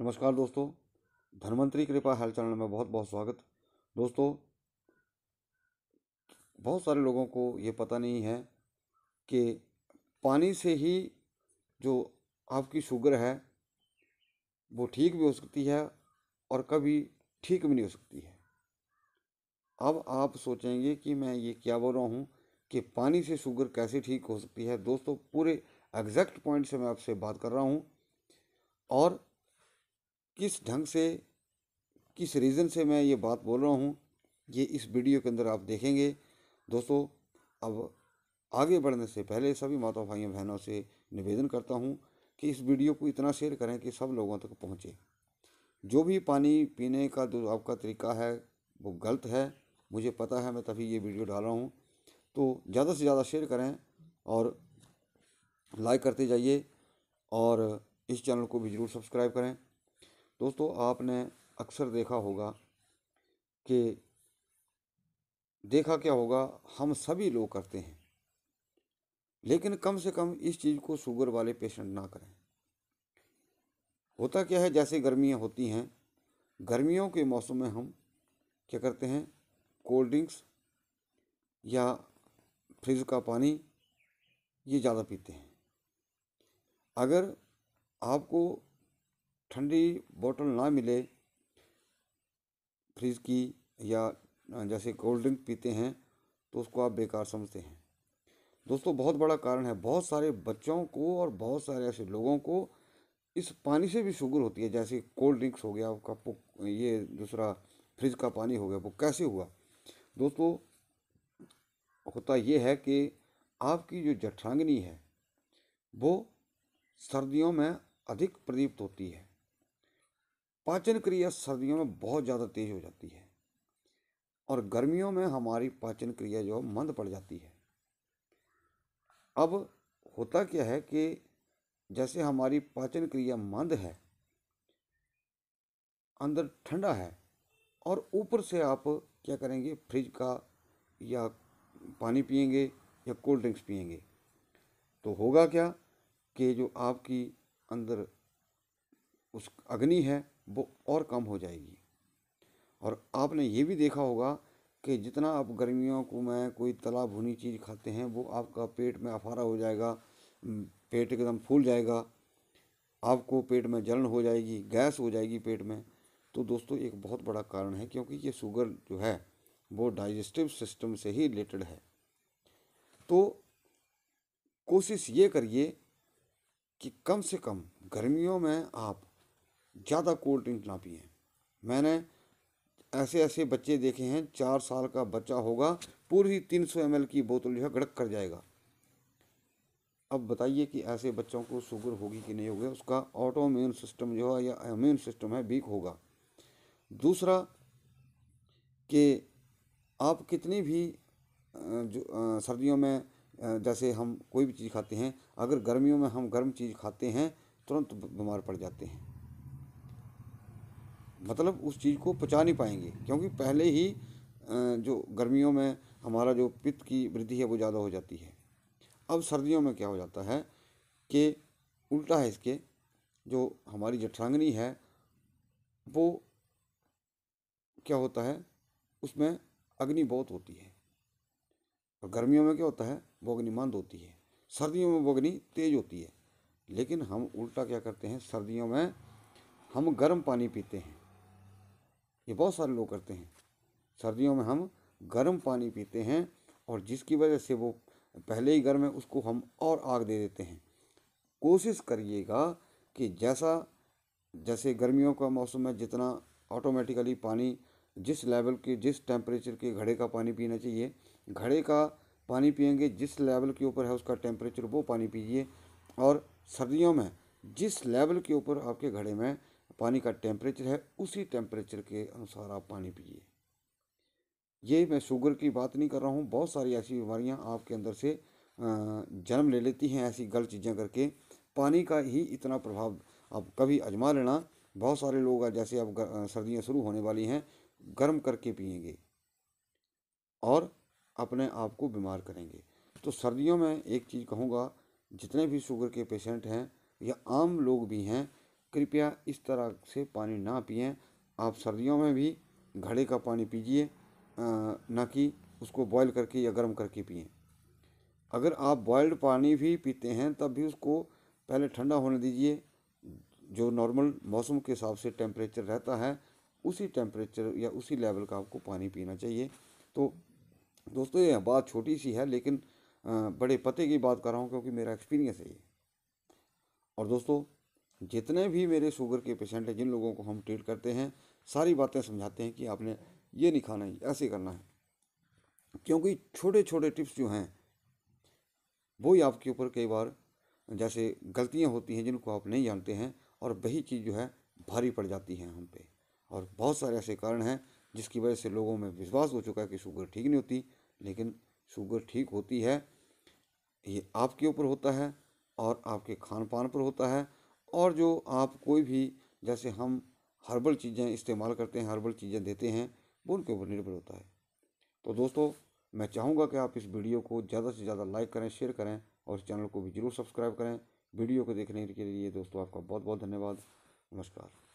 नमस्कार दोस्तों धनवंतरी कृपा हेल्थ चैनल में बहुत बहुत स्वागत दोस्तों बहुत सारे लोगों को ये पता नहीं है कि पानी से ही जो आपकी शुगर है वो ठीक भी हो सकती है और कभी ठीक भी नहीं हो सकती है अब आप सोचेंगे कि मैं ये क्या बोल रहा हूँ कि पानी से शुगर कैसे ठीक हो सकती है दोस्तों पूरे एग्जैक्ट पॉइंट से मैं आपसे बात कर रहा हूँ और किस ढंग से किस रीज़न से मैं ये बात बोल रहा हूँ ये इस वीडियो के अंदर आप देखेंगे दोस्तों अब आगे बढ़ने से पहले सभी माता भाइयों बहनों से निवेदन करता हूँ कि इस वीडियो को इतना शेयर करें कि सब लोगों तक पहुँचे जो भी पानी पीने का जो आपका तरीका है वो गलत है मुझे पता है मैं तभी ये वीडियो डाल रहा हूँ तो ज़्यादा से ज़्यादा शेयर करें और लाइक करते जाइए और इस चैनल को भी ज़रूर सब्सक्राइब करें दोस्तों आपने अक्सर देखा होगा कि देखा क्या होगा हम सभी लोग करते हैं लेकिन कम से कम इस चीज़ को शुगर वाले पेशेंट ना करें होता क्या है जैसे गर्मियाँ होती हैं गर्मियों के मौसम में हम क्या करते हैं कोल्ड ड्रिंक्स या फ्रिज का पानी ये ज़्यादा पीते हैं अगर आपको ठंडी बोतल ना मिले फ्रिज की या जैसे कोल्ड ड्रिंक पीते हैं तो उसको आप बेकार समझते हैं दोस्तों बहुत बड़ा कारण है बहुत सारे बच्चों को और बहुत सारे ऐसे लोगों को इस पानी से भी शुगर होती है जैसे कोल्ड ड्रिंक्स हो गया आपका ये दूसरा फ्रिज का पानी हो गया वो कैसे हुआ दोस्तों होता ये है कि आपकी जो जठरांगनी है वो सर्दियों में अधिक प्रदीप्त होती है पाचन क्रिया सर्दियों में बहुत ज़्यादा तेज हो जाती है और गर्मियों में हमारी पाचन क्रिया जो मंद पड़ जाती है अब होता क्या है कि जैसे हमारी पाचन क्रिया मंद है अंदर ठंडा है और ऊपर से आप क्या करेंगे फ्रिज का या पानी पियेंगे या कोल्ड ड्रिंक्स पियेंगे तो होगा क्या कि जो आपकी अंदर उस अग्नि है वो और कम हो जाएगी और आपने ये भी देखा होगा कि जितना आप गर्मियों को में कोई तला भुनी चीज़ खाते हैं वो आपका पेट में अफारा हो जाएगा पेट एकदम फूल जाएगा आपको पेट में जलन हो जाएगी गैस हो जाएगी पेट में तो दोस्तों एक बहुत बड़ा कारण है क्योंकि ये शुगर जो है वो डाइजेस्टिव सिस्टम से ही रिलेटेड है तो कोशिश ये करिए कि कम से कम गर्मियों में आप ज़्यादा कोल्ड ड्रिंक ना पिए मैंने ऐसे ऐसे बच्चे देखे हैं चार साल का बच्चा होगा पूरी तीन सौ एम की बोतल जो है गड़क कर जाएगा अब बताइए कि ऐसे बच्चों को शुगर होगी कि नहीं होगी उसका ऑटो इम्यून सिस्टम जो है या इम्यून सिस्टम है वीक होगा दूसरा कि आप कितनी भी जो सर्दियों में जैसे हम कोई भी चीज़ खाते हैं अगर गर्मियों में हम गर्म चीज़ खाते हैं तुरंत बीमार पड़ जाते हैं मतलब उस चीज़ को पचा नहीं पाएंगे क्योंकि पहले ही जो गर्मियों में हमारा जो पित्त की वृद्धि है वो ज़्यादा हो जाती है अब सर्दियों में क्या हो जाता है कि उल्टा है इसके जो हमारी जठरांगनी है वो क्या होता है उसमें अग्नि बहुत होती है और गर्मियों में क्या होता है वो मंद होती है सर्दियों में वो अग्नि तेज होती है लेकिन हम उल्टा क्या करते हैं सर्दियों में हम गर्म पानी पीते हैं ये बहुत सारे लोग करते हैं सर्दियों में हम गर्म पानी पीते हैं और जिसकी वजह से वो पहले ही गर्म है उसको हम और आग दे देते हैं कोशिश करिएगा कि जैसा जैसे गर्मियों का मौसम है जितना ऑटोमेटिकली पानी जिस लेवल के जिस टेम्परेचर के घड़े का पानी पीना चाहिए घड़े का पानी पियेंगे जिस लेवल के ऊपर है उसका टेम्परेचर वो पानी पीजिए और सर्दियों में जिस लेवल के ऊपर आपके घड़े में पानी का टेम्परेचर है उसी टेम्परेचर के अनुसार आप पानी पिए ये मैं शुगर की बात नहीं कर रहा हूँ बहुत सारी ऐसी बीमारियाँ आपके अंदर से जन्म ले लेती हैं ऐसी गलत चीज़ें करके पानी का ही इतना प्रभाव आप कभी आजमा लेना बहुत सारे लोग जैसे अब सर्दियाँ शुरू होने वाली हैं गर्म करके पियेंगे और अपने आप को बीमार करेंगे तो सर्दियों में एक चीज़ कहूँगा जितने भी शुगर के पेशेंट हैं या आम लोग भी हैं कृपया इस तरह से पानी ना पिएं आप सर्दियों में भी घड़े का पानी पीजिए ना कि उसको बॉईल करके या गर्म करके पिए अगर आप बॉयल्ड पानी भी पीते हैं तब भी उसको पहले ठंडा होने दीजिए जो नॉर्मल मौसम के हिसाब से टेम्परेचर रहता है उसी टेम्परेचर या उसी लेवल का आपको पानी पीना चाहिए तो दोस्तों ये बात छोटी सी है लेकिन बड़े पते की बात कर रहा हूँ क्योंकि मेरा एक्सपीरियंस है ये और दोस्तों जितने भी मेरे शुगर के पेशेंट हैं जिन लोगों को हम ट्रीट करते हैं सारी बातें समझाते हैं कि आपने ये नहीं खाना है ऐसे करना है क्योंकि छोटे छोटे टिप्स जो हैं वो ही आपके ऊपर कई बार जैसे गलतियां होती हैं जिनको आप नहीं जानते हैं और वही चीज़ जो है भारी पड़ जाती है हम पे और बहुत सारे ऐसे कारण हैं जिसकी वजह से लोगों में विश्वास हो चुका है कि शुगर ठीक नहीं होती लेकिन शुगर ठीक होती है ये आपके ऊपर होता है और आपके खान पान पर होता है और जो आप कोई भी जैसे हम हर्बल चीज़ें इस्तेमाल करते हैं हर्बल चीज़ें देते हैं वो उनके ऊपर निर्भर होता है तो दोस्तों मैं चाहूँगा कि आप इस वीडियो को ज़्यादा से ज़्यादा लाइक करें शेयर करें और चैनल को भी ज़रूर सब्सक्राइब करें वीडियो को देखने के लिए दोस्तों आपका बहुत बहुत धन्यवाद नमस्कार